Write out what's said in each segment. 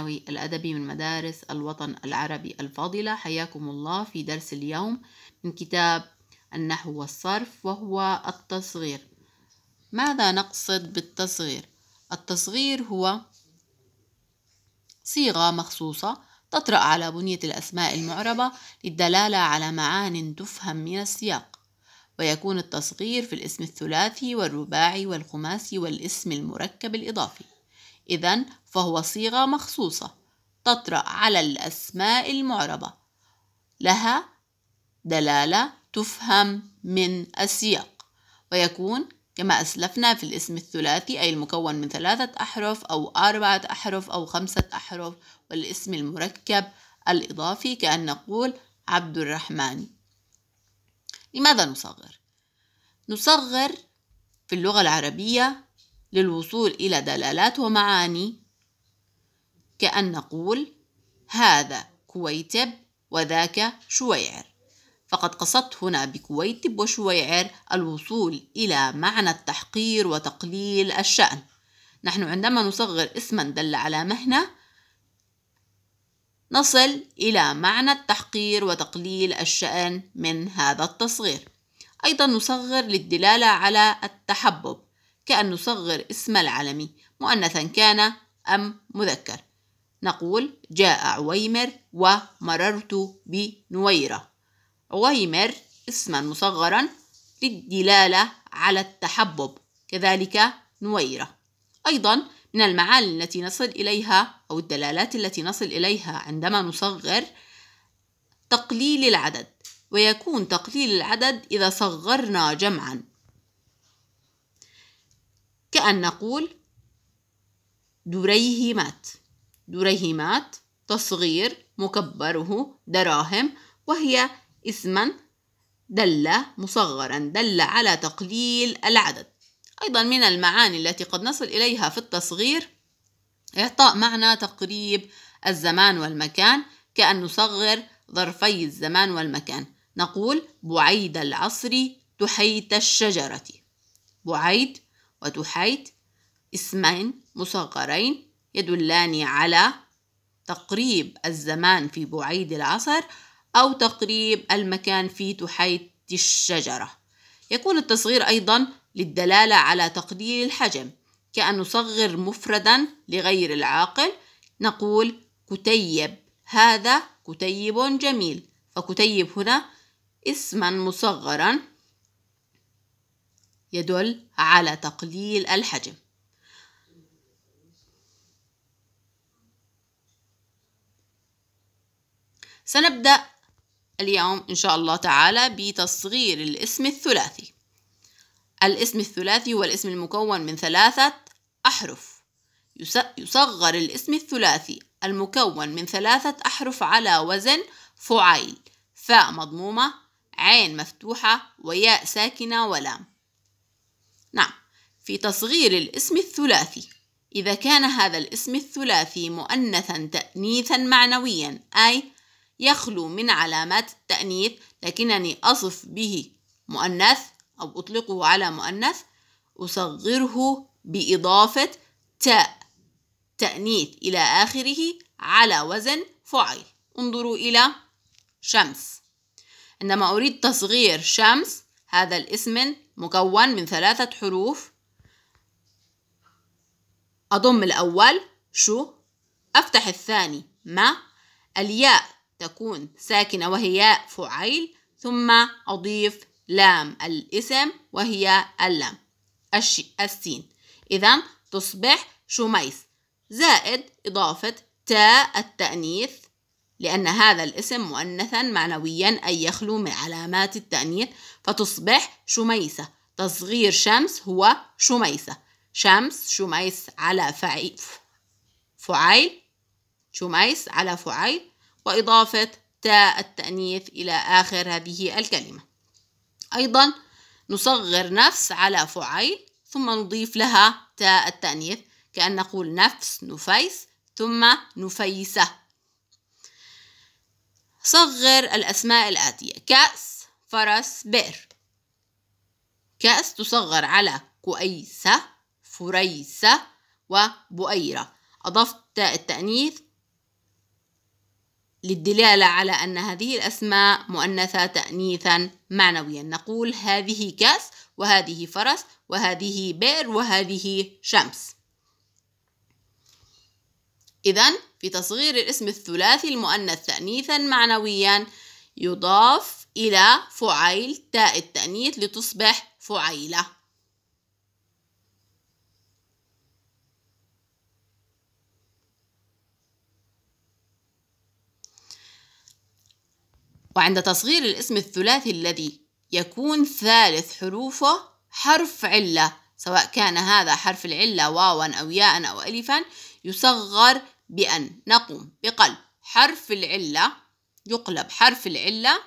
الثانوي الأدبي من مدارس الوطن العربي الفاضلة حياكم الله في درس اليوم من كتاب النحو والصرف وهو التصغير ماذا نقصد بالتصغير؟ التصغير هو صيغة مخصوصة تطرأ على بنية الأسماء المعربة للدلالة على معان تفهم من السياق ويكون التصغير في الاسم الثلاثي والرباعي والخماسي والاسم المركب الإضافي إذا فهو صيغة مخصوصة تطرأ على الأسماء المعربة لها دلالة تفهم من السياق ويكون كما أسلفنا في الاسم الثلاثي أي المكون من ثلاثة أحرف أو أربعة أحرف أو خمسة أحرف والاسم المركب الإضافي كأن نقول عبد الرحمن لماذا نصغر؟ نصغر في اللغة العربية للوصول إلى دلالات ومعاني كأن نقول هذا كويتب وذاك شويعر فقد قصدت هنا بكويتب وشويعر الوصول إلى معنى التحقير وتقليل الشأن نحن عندما نصغر اسما دل على مهنة نصل إلى معنى التحقير وتقليل الشأن من هذا التصغير أيضا نصغر للدلالة على التحبب كأن نصغر اسم العلمي مؤنثا كان أم مذكر نقول جاء عويمر ومررت بنويرة عويمر اسما مصغرا للدلالة على التحبب كذلك نويرة أيضا من المعاني التي نصل إليها أو الدلالات التي نصل إليها عندما نصغر تقليل العدد ويكون تقليل العدد إذا صغرنا جمعا كأن نقول دريهمات دريهمات تصغير مكبره دراهم وهي اسما دل مصغرا دل على تقليل العدد أيضا من المعاني التي قد نصل إليها في التصغير إعطاء معنى تقريب الزمان والمكان كأن نصغر ظرفي الزمان والمكان نقول بعيد العصر تحيت الشجرة بعيد وتحيت اسمين مصغرين يدلان على تقريب الزمان في بعيد العصر أو تقريب المكان في تحيت الشجرة يكون التصغير أيضا للدلالة على تقليل الحجم كأن نصغر مفردا لغير العاقل نقول كتيب هذا كتيب جميل فكتيب هنا اسما مصغرا يدل على تقليل الحجم سنبدأ اليوم إن شاء الله تعالى بتصغير الاسم الثلاثي الاسم الثلاثي هو الاسم المكون من ثلاثة أحرف يصغر الاسم الثلاثي المكون من ثلاثة أحرف على وزن فعيل فاء مضمومة عين مفتوحة وياء ساكنة ولام نعم في تصغير الاسم الثلاثي إذا كان هذا الاسم الثلاثي مؤنثا تأنيثا معنويا أي يخلو من علامات التأنيث لكنني أصف به مؤنث أو أطلقه على مؤنث أصغره بإضافة تاء تأنيث إلى آخره على وزن فعل انظروا إلى شمس عندما أريد تصغير شمس هذا الاسم مكون من ثلاثة حروف أضم الأول شو أفتح الثاني ما الياء تكون ساكنة وهي ياء فعيل ثم أضيف لام الاسم وهي اللام الشي السين إذا تصبح شميس زائد إضافة تاء التأنيث لأن هذا الاسم مؤنثا معنويا أي يخلو من علامات التأنيث فتصبح شميسة تصغير شمس هو شميسة شمس شميس على فعي فعيل شميس على فعيل وإضافة تاء التأنيث إلى آخر هذه الكلمة أيضا نصغر نفس على فعيل ثم نضيف لها تاء التأنيث كأن نقول نفس نفيس ثم نفيسة صغر الأسماء الآتية كأس فرس بئر كأس تصغر على كؤيسة فريسة وبؤيرة أضفت تاء التأنيث للدلالة على أن هذه الأسماء مؤنثة تأنيثا معنويا نقول هذه كأس وهذه فرس وهذه بئر وهذه شمس إذا في تصغير الاسم الثلاثي المؤنث تأنيثا معنويا يضاف إلى فعيل تاء التأنيث لتصبح فعيلة وعند تصغير الاسم الثلاثي الذي يكون ثالث حروفه حرف عله سواء كان هذا حرف العلة واوا أو ياء أو ألفا يصغر بأن نقوم بقلب حرف العلة يقلب حرف العلة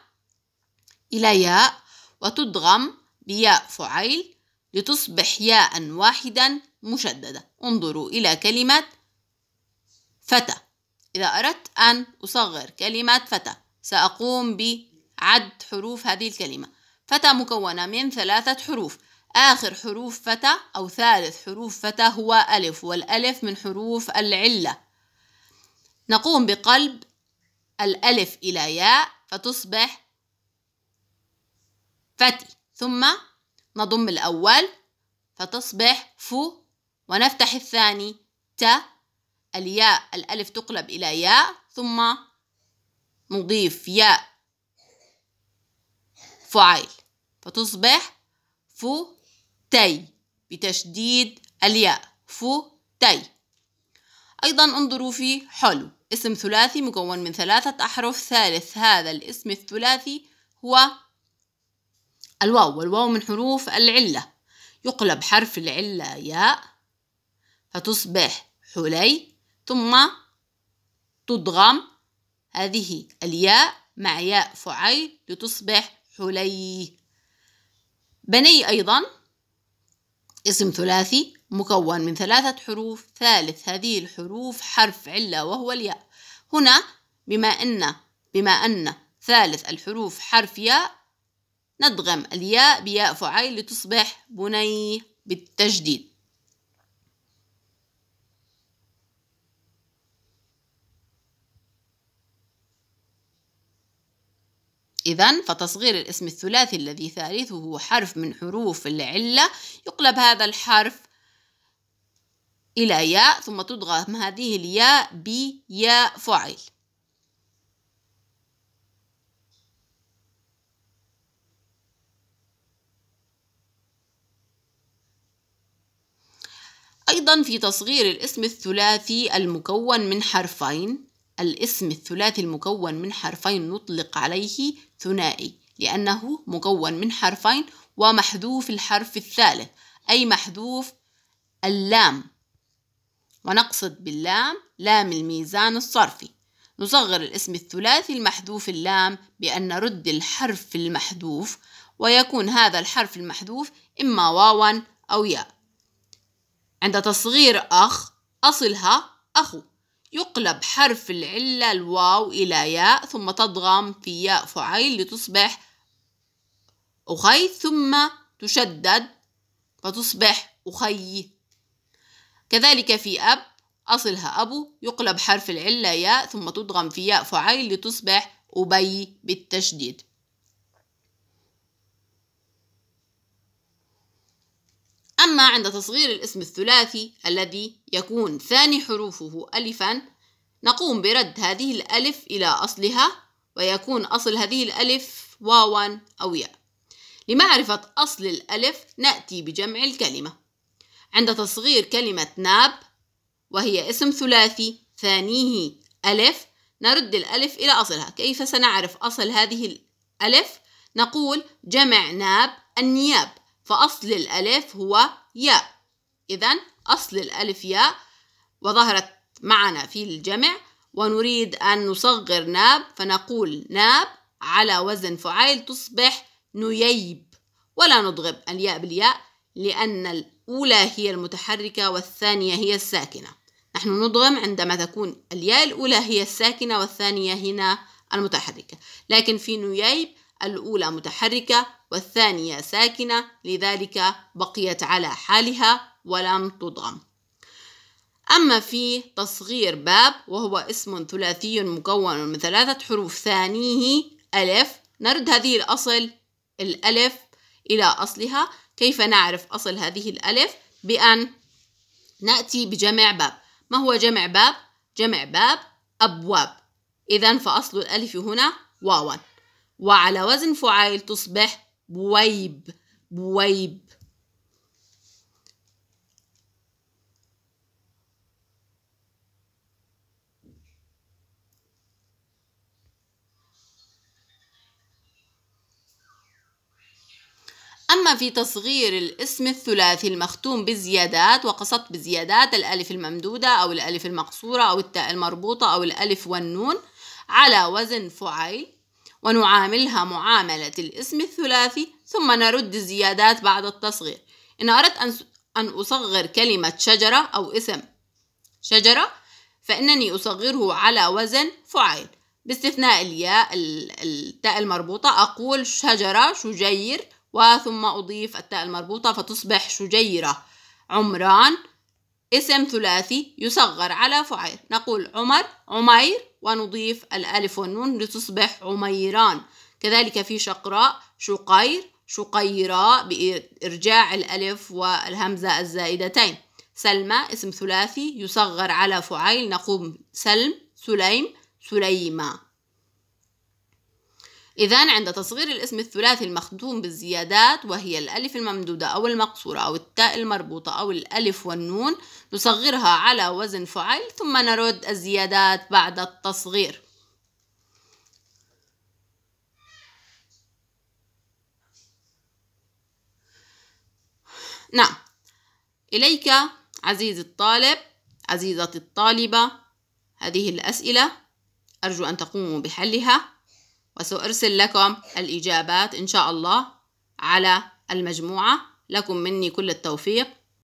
إلى ياء وتدغم بياء فعيل لتصبح ياء واحدا مشددة انظروا إلى كلمة فتى إذا أردت أن أصغر كلمة فتى سأقوم بعد حروف هذه الكلمة فتى مكونة من ثلاثة حروف آخر حروف فتى أو ثالث حروف فتى هو ألف والألف من حروف العلة نقوم بقلب الألف إلى ياء فتصبح فتي ثم نضم الأول فتصبح فو ونفتح الثاني ت الياء الألف تقلب إلى ياء ثم نضيف ياء فعيل فتصبح فو تي بتشديد الياء فو تي أيضا انظروا في حلو اسم ثلاثي مكون من ثلاثة أحرف ثالث هذا الاسم الثلاثي هو الواو والواو من حروف العلة يقلب حرف العلة ياء فتصبح حلي ثم تضغم هذه الياء مع ياء فعي لتصبح حلي بني أيضا اسم ثلاثي مكون من ثلاثة حروف ثالث هذه الحروف حرف علة وهو الياء هنا بما أن بما أن ثالث الحروف حرف ياء ندغم الياء بياء فعيل لتصبح بني بالتجديد إذا فتصغير الاسم الثلاثي الذي ثالثه حرف من حروف العلة يقلب هذا الحرف إلى ياء ثم تدغم هذه الياء بياء فعل أيضا في تصغير الاسم الثلاثي المكون من حرفين الاسم الثلاثي المكون من حرفين نطلق عليه ثنائي لأنه مكون من حرفين ومحذوف الحرف الثالث أي محذوف اللام ونقصد باللام لام الميزان الصرفي نصغر الاسم الثلاثي المحذوف اللام بأن نرد الحرف المحذوف ويكون هذا الحرف المحذوف إما واوا أو ياء عند تصغير أخ أصلها أخو يقلب حرف العلة الواو إلى ياء ثم تضغم في ياء فعيل لتصبح أخي ثم تشدد فتصبح أخي كذلك في أب أصلها أبو يقلب حرف العلة ياء ثم تضغم في ياء فعيل لتصبح أبي بالتشديد أما عند تصغير الاسم الثلاثي الذي يكون ثاني حروفه ألفا نقوم برد هذه الألف إلى أصلها ويكون أصل هذه الألف واوا أو ياء لمعرفة أصل الألف نأتي بجمع الكلمة عند تصغير كلمة ناب وهي اسم ثلاثي ثانيه ألف نرد الألف إلى أصلها كيف سنعرف أصل هذه الألف؟ نقول جمع ناب النياب فأصل الألف هو ياء إذا أصل الألف ياء وظهرت معنا في الجمع ونريد أن نصغر ناب فنقول ناب على وزن فعيل تصبح نييب ولا نضغب الياء بالياء لأن الأولى هي المتحركة والثانية هي الساكنة نحن نضغم عندما تكون الياء الأولى هي الساكنة والثانية هنا المتحركة لكن في نييب الأولى متحركة والثانية ساكنة لذلك بقيت على حالها ولم تضغم أما في تصغير باب وهو اسم ثلاثي مكون من ثلاثة حروف ثانيه ألف نرد هذه الأصل الألف إلى أصلها كيف نعرف أصل هذه الألف بأن نأتي بجمع باب ما هو جمع باب؟ جمع باب أبواب إذا فأصل الألف هنا واوا وعلى وزن فعال تصبح بويب بويب أما في تصغير الاسم الثلاثي المختوم بزيادات وقصدت بزيادات الألف الممدودة أو الألف المقصورة أو التاء المربوطة أو الألف والنون على وزن فعيل ونعاملها معاملة الاسم الثلاثي ثم نرد الزيادات بعد التصغير إن أردت أن أصغر كلمة شجرة أو اسم شجرة فإنني أصغره على وزن فعيل باستثناء الياء التاء المربوطة أقول شجرة شجير وثم أضيف التاء المربوطة فتصبح شجيرة عمران اسم ثلاثي يصغر على فعير نقول عمر عمير ونضيف الألف والنون لتصبح عميران كذلك في شقراء شقير شقيراء بإرجاع الألف والهمزة الزائدتين سلمى اسم ثلاثي يصغر على فعيل نقول سلم سليم سليمة إذا عند تصغير الاسم الثلاثي المخدوم بالزيادات وهي الألف الممدودة أو المقصورة أو التاء المربوطة أو الألف والنون نصغرها على وزن فعل ثم نرد الزيادات بعد التصغير نعم إليك عزيز الطالب عزيزتي الطالبة هذه الأسئلة أرجو أن تقوموا بحلها وسأرسل لكم الإجابات إن شاء الله على المجموعة لكم مني كل التوفيق